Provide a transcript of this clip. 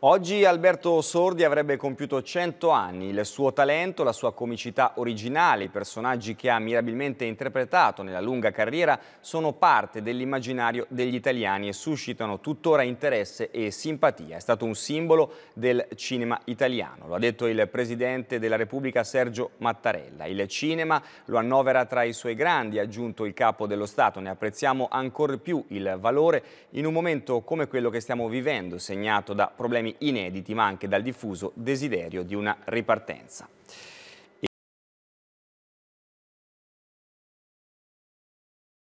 Oggi Alberto Sordi avrebbe compiuto 100 anni. Il suo talento, la sua comicità originale, i personaggi che ha mirabilmente interpretato nella lunga carriera sono parte dell'immaginario degli italiani e suscitano tuttora interesse e simpatia. È stato un simbolo del cinema italiano, lo ha detto il Presidente della Repubblica Sergio Mattarella. Il cinema lo annovera tra i suoi grandi, ha aggiunto il Capo dello Stato. Ne apprezziamo ancora più il valore in un momento come quello che stiamo vivendo, segnato da problemi problemi inediti ma anche dal diffuso desiderio di una ripartenza.